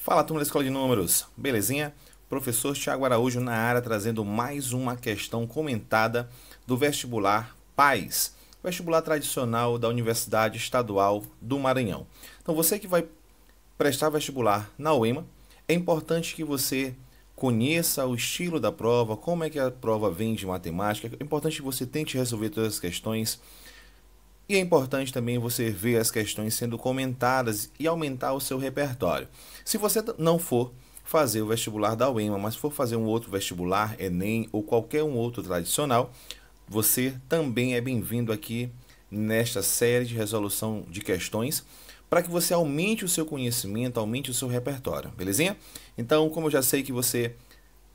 Fala turma da Escola de Números, belezinha? Professor Tiago Araújo na área trazendo mais uma questão comentada do vestibular PAIS, vestibular tradicional da Universidade Estadual do Maranhão. Então você que vai prestar vestibular na UEMA, é importante que você conheça o estilo da prova, como é que a prova vem de matemática, é importante que você tente resolver todas as questões, e é importante também você ver as questões sendo comentadas e aumentar o seu repertório. Se você não for fazer o vestibular da UEMA, mas for fazer um outro vestibular, Enem ou qualquer um outro tradicional, você também é bem-vindo aqui nesta série de resolução de questões para que você aumente o seu conhecimento, aumente o seu repertório, belezinha? Então, como eu já sei que você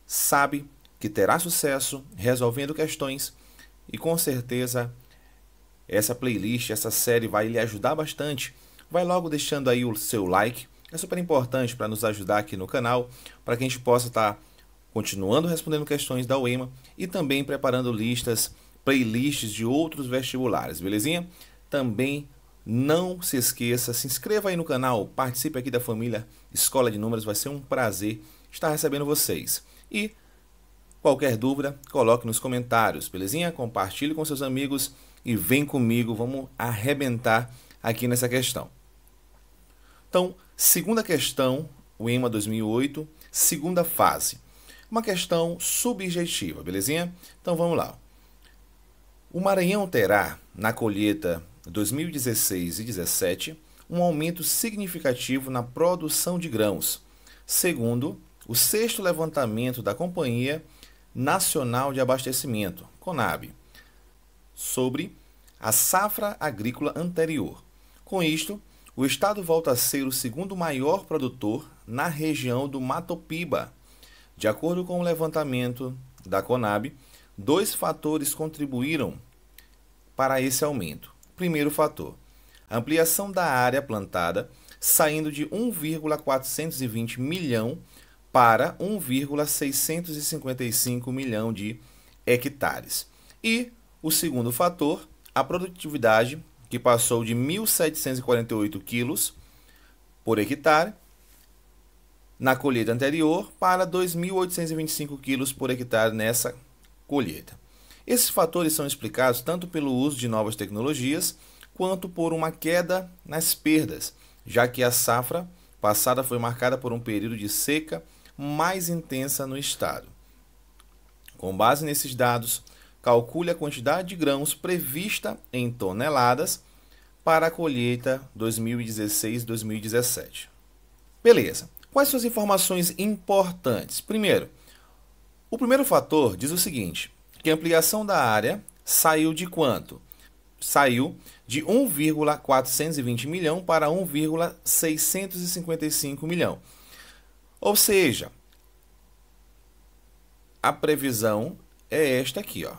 sabe que terá sucesso resolvendo questões e com certeza essa playlist, essa série vai lhe ajudar bastante. Vai logo deixando aí o seu like, é super importante para nos ajudar aqui no canal, para que a gente possa estar tá continuando respondendo questões da UEMA e também preparando listas, playlists de outros vestibulares, belezinha? Também não se esqueça, se inscreva aí no canal, participe aqui da família Escola de Números, vai ser um prazer estar recebendo vocês. E qualquer dúvida, coloque nos comentários, belezinha? Compartilhe com seus amigos e vem comigo, vamos arrebentar aqui nessa questão. Então, segunda questão, o EMA 2008, segunda fase. Uma questão subjetiva, belezinha? Então vamos lá. O Maranhão terá, na colheita 2016 e 2017, um aumento significativo na produção de grãos, segundo o sexto levantamento da Companhia Nacional de Abastecimento, CONAB sobre a safra agrícola anterior. Com isto, o estado volta a ser o segundo maior produtor na região do Mato Piba. De acordo com o levantamento da Conab, dois fatores contribuíram para esse aumento. Primeiro fator, ampliação da área plantada, saindo de 1,420 milhão para 1,655 milhão de hectares. E o segundo fator, a produtividade, que passou de 1.748 quilos por hectare na colheita anterior para 2.825 quilos por hectare nessa colheita. Esses fatores são explicados tanto pelo uso de novas tecnologias quanto por uma queda nas perdas, já que a safra passada foi marcada por um período de seca mais intensa no estado. Com base nesses dados, calcule a quantidade de grãos prevista em toneladas para a colheita 2016-2017. Beleza. Quais são as informações importantes? Primeiro, o primeiro fator diz o seguinte: que a ampliação da área saiu de quanto? Saiu de 1,420 milhão para 1,655 milhão. Ou seja, a previsão é esta aqui, ó.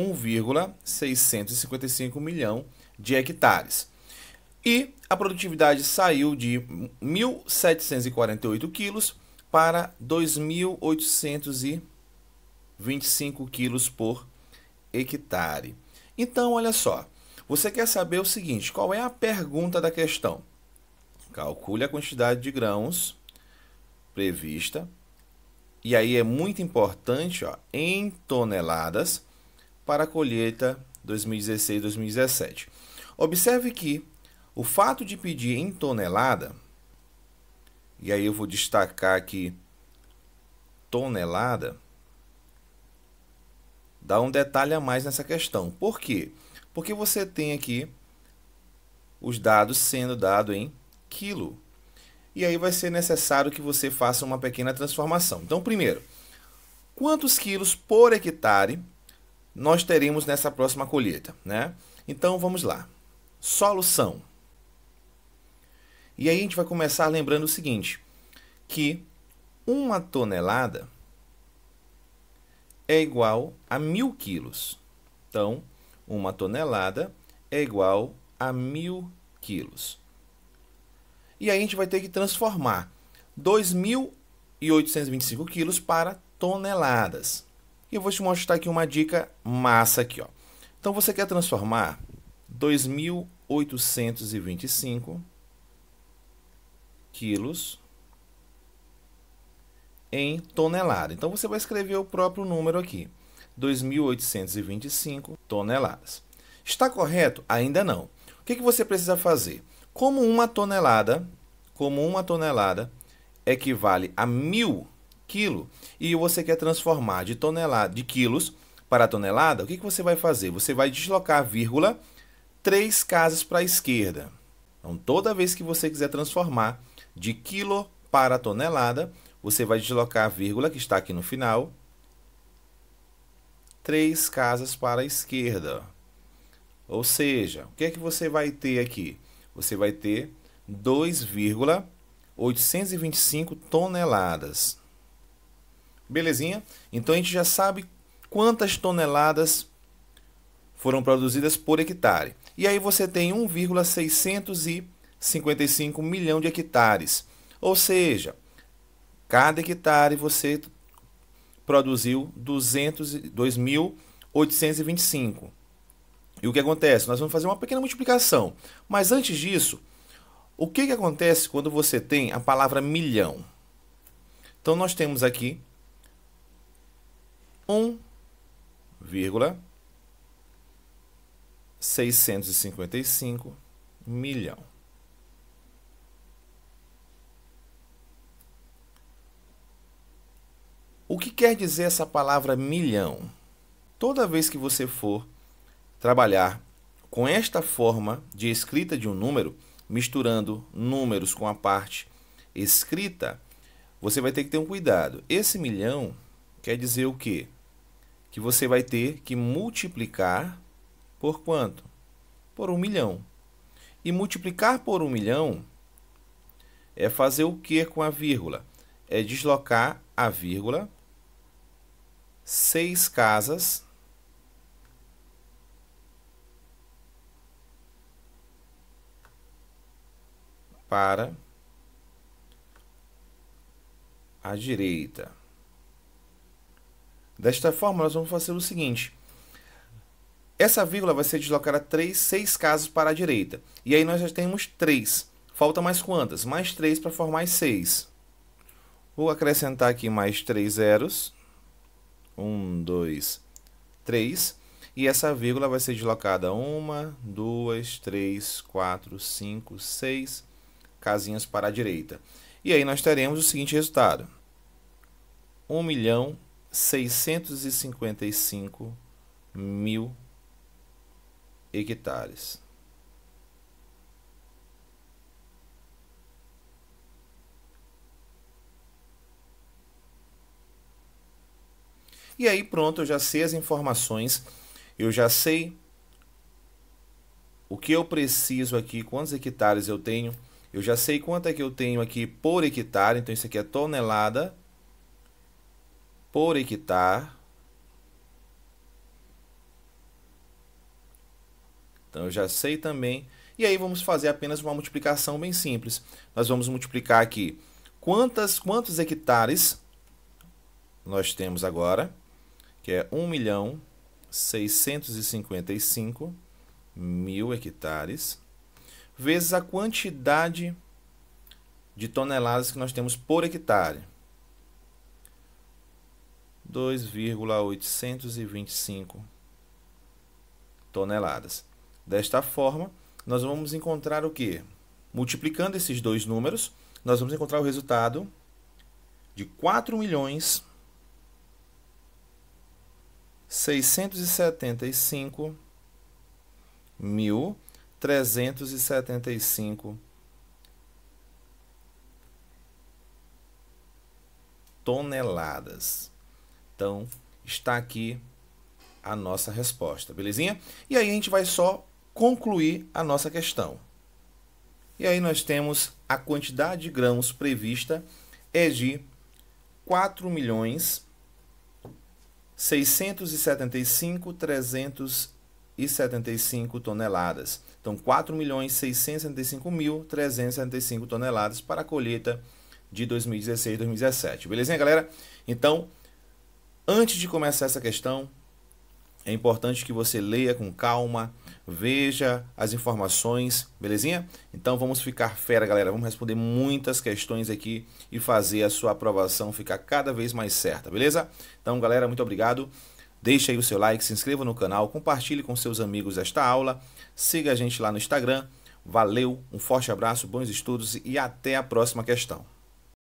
1,655 milhão de hectares. E a produtividade saiu de 1.748 quilos para 2.825 quilos por hectare. Então, olha só, você quer saber o seguinte, qual é a pergunta da questão? Calcule a quantidade de grãos prevista, e aí é muito importante ó, em toneladas, para a colheita 2016-2017. Observe que o fato de pedir em tonelada, e aí eu vou destacar aqui tonelada, dá um detalhe a mais nessa questão. Por quê? Porque você tem aqui os dados sendo dado em quilo. E aí vai ser necessário que você faça uma pequena transformação. Então, primeiro, quantos quilos por hectare nós teremos nessa próxima colheita, né? Então vamos lá. Solução. E aí a gente vai começar lembrando o seguinte, que uma tonelada é igual a mil quilos. Então, uma tonelada é igual a mil quilos. E aí a gente vai ter que transformar 2.825 quilos para toneladas. E eu vou te mostrar aqui uma dica massa aqui, ó. Então você quer transformar 2825 quilos em tonelada. Então você vai escrever o próprio número aqui. 2.825 toneladas. Está correto? Ainda não. O que, que você precisa fazer? Como uma tonelada, como uma tonelada equivale a mil quilo. E você quer transformar de tonelada, de quilos para tonelada, o que, que você vai fazer? Você vai deslocar vírgula três casas para a esquerda. Então, toda vez que você quiser transformar de quilo para tonelada, você vai deslocar a vírgula que está aqui no final, três casas para a esquerda. Ou seja, o que é que você vai ter aqui? Você vai ter 2,825 toneladas. Belezinha? Então a gente já sabe quantas toneladas foram produzidas por hectare. E aí você tem 1,655 milhão de hectares. Ou seja, cada hectare você produziu 2.825. E o que acontece? Nós vamos fazer uma pequena multiplicação. Mas antes disso, o que, que acontece quando você tem a palavra milhão? Então nós temos aqui 1, vírgula 655 milhão. O que quer dizer essa palavra milhão? Toda vez que você for trabalhar com esta forma de escrita de um número, misturando números com a parte escrita, você vai ter que ter um cuidado. Esse milhão Quer dizer o quê? Que você vai ter que multiplicar por quanto? Por um milhão. E multiplicar por um milhão é fazer o que com a vírgula? É deslocar a vírgula seis casas para a direita. Desta forma, nós vamos fazer o seguinte. Essa vírgula vai ser deslocada 3, 6 casos para a direita. E aí nós já temos 3. Falta mais quantas? Mais 3 para formar 6. Vou acrescentar aqui mais 3 zeros. 1, 2, 3. E essa vírgula vai ser deslocada 1, 2, 3, 4, 5, 6 casinhas para a direita. E aí nós teremos o seguinte resultado. 1 milhão 655 mil hectares. E aí pronto, eu já sei as informações, eu já sei o que eu preciso aqui, quantos hectares eu tenho, eu já sei quanto é que eu tenho aqui por hectare, então isso aqui é tonelada por hectare. Então, eu já sei também. E aí, vamos fazer apenas uma multiplicação bem simples. Nós vamos multiplicar aqui quantas, quantos hectares nós temos agora, que é 1 milhão 655 mil hectares, vezes a quantidade de toneladas que nós temos por hectare. 2,825 toneladas. Desta forma, nós vamos encontrar o quê? Multiplicando esses dois números, nós vamos encontrar o resultado de 4 milhões 675 mil 375 toneladas. Então, está aqui a nossa resposta, belezinha? E aí a gente vai só concluir a nossa questão. E aí nós temos a quantidade de grãos prevista é de 4 milhões 675 toneladas. Então 4 milhões mil toneladas para a colheita de 2016 2017. Belezinha, galera? Então, Antes de começar essa questão, é importante que você leia com calma, veja as informações, belezinha? Então vamos ficar fera, galera. Vamos responder muitas questões aqui e fazer a sua aprovação ficar cada vez mais certa, beleza? Então, galera, muito obrigado. Deixe aí o seu like, se inscreva no canal, compartilhe com seus amigos esta aula, siga a gente lá no Instagram. Valeu, um forte abraço, bons estudos e até a próxima questão.